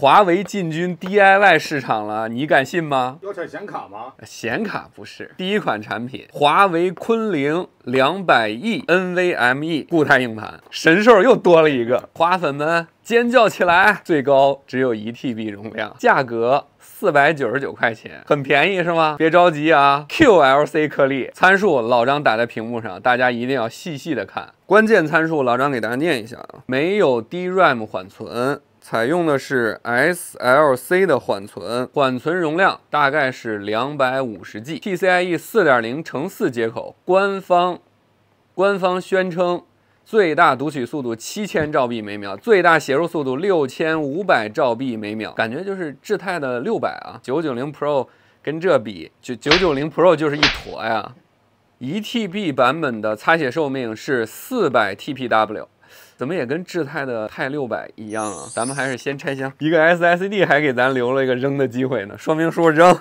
华为进军 DIY 市场了，你敢信吗？要产显卡吗？显卡不是第一款产品，华为昆凌两百亿 NVMe 固态硬盘，神兽又多了一个，花粉们尖叫起来！最高只有一 TB 容量，价格四百九十九块钱，很便宜是吗？别着急啊，QLC 颗粒参数老张打在屏幕上，大家一定要细细的看关键参数，老张给大家念一下啊，没有 DRAM 缓存。采用的是 SLC 的缓存，缓存容量大概是两百五十 G，PCIe 四点零乘四接口，官方官方宣称最大读取速度七千兆 b 每秒，最大写入速度六千五百兆 b 每秒，感觉就是致泰的六百啊，九九零 Pro 跟这比，九九九零 Pro 就是一坨呀，一 T B 版本的擦写寿命是四百 T P W。怎么也跟志泰的泰六百一样啊？咱们还是先拆箱，一个 SSD 还给咱留了一个扔的机会呢。说明书扔。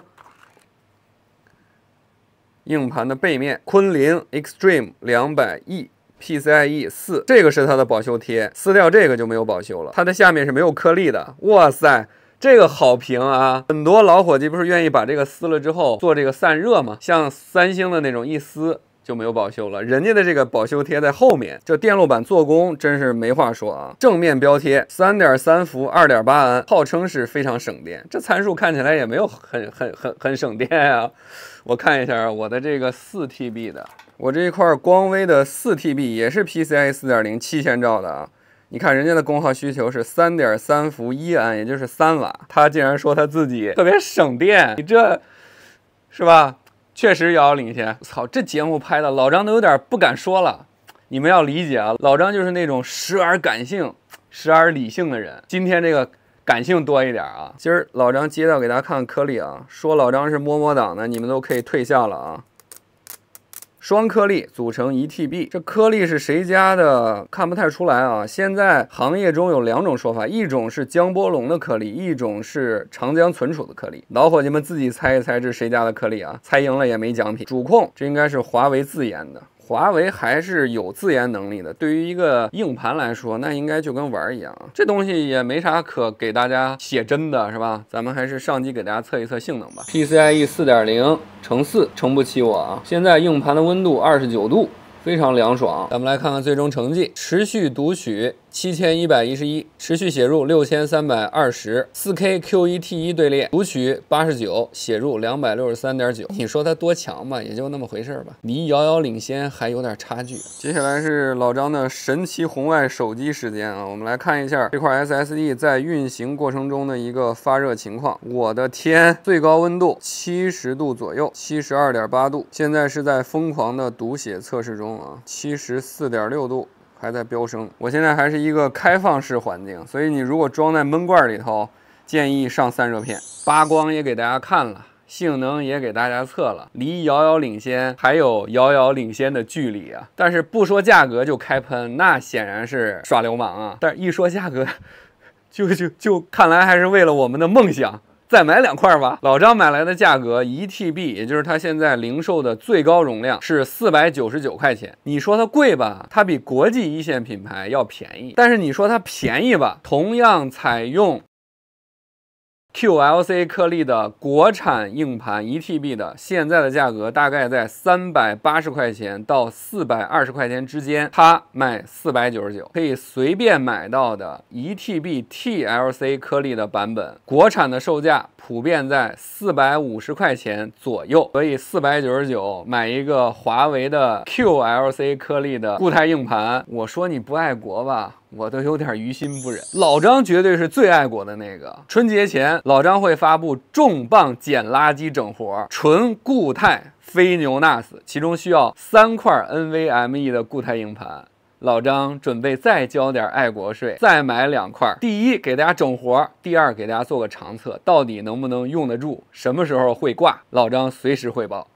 硬盘的背面，昆凌 Extreme 两百 E PCIe 四，这个是它的保修贴，撕掉这个就没有保修了。它的下面是没有颗粒的。哇塞，这个好评啊！很多老伙计不是愿意把这个撕了之后做这个散热吗？像三星的那种一撕。就没有保修了，人家的这个保修贴在后面，这电路板做工真是没话说啊。正面标贴三点三伏二点八安，号称是非常省电，这参数看起来也没有很很很很省电啊。我看一下啊，我的这个四 TB 的，我这一块光威的四 TB 也是 PCI 四点零七千兆的啊。你看人家的功耗需求是三点三伏一安，也就是三瓦，他竟然说他自己特别省电，你这是吧？确实遥遥领先。操，这节目拍的，老张都有点不敢说了。你们要理解啊，老张就是那种时而感性，时而理性的人。今天这个感性多一点啊。今儿老张接到给大家看颗粒啊，说老张是摸摸党的，你们都可以退下了啊。双颗粒组成一 T B，这颗粒是谁家的？看不太出来啊。现在行业中有两种说法，一种是江波龙的颗粒，一种是长江存储的颗粒。老伙计们自己猜一猜，这是谁家的颗粒啊？猜赢了也没奖品。主控这应该是华为自研的。华为还是有自研能力的。对于一个硬盘来说，那应该就跟玩儿一样，这东西也没啥可给大家写真的是吧？咱们还是上机给大家测一测性能吧。PCIe 四点零乘四，撑不起我啊！现在硬盘的温度二十九度，非常凉爽。咱们来看看最终成绩，持续读取。七千一百一十一持续写入六千三百二十四 K Q 一 T 一队列读取八十九写入两百六十三点九，你说它多强吧？也就那么回事儿吧，离遥遥领先还有点差距。接下来是老张的神奇红外手机时间啊，我们来看一下这块 SSD 在运行过程中的一个发热情况。我的天，最高温度七十度左右，七十二点八度。现在是在疯狂的读写测试中啊，七十四点六度。还在飙升，我现在还是一个开放式环境，所以你如果装在闷罐里头，建议上散热片。发光也给大家看了，性能也给大家测了，离遥遥领先还有遥遥领先的距离啊！但是不说价格就开喷，那显然是耍流氓啊！但是一说价格，就就就看来还是为了我们的梦想。再买两块吧。老张买来的价格一 T B，也就是他现在零售的最高容量是四百九十九块钱。你说它贵吧？它比国际一线品牌要便宜。但是你说它便宜吧？同样采用。QLC 颗粒的国产硬盘，一 TB 的现在的价格大概在三百八十块钱到四百二十块钱之间，它卖四百九十九，可以随便买到的。一 TB TLC 颗粒的版本，国产的售价普遍在四百五十块钱左右，所以四百九十九买一个华为的 QLC 颗粒的固态硬盘，我说你不爱国吧？我都有点于心不忍。老张绝对是最爱国的那个。春节前，老张会发布重磅捡垃圾整活儿，纯固态非牛纳斯，其中需要三块 NVME 的固态硬盘。老张准备再交点爱国税，再买两块。第一，给大家整活儿；第二，给大家做个长测，到底能不能用得住，什么时候会挂，老张随时汇报。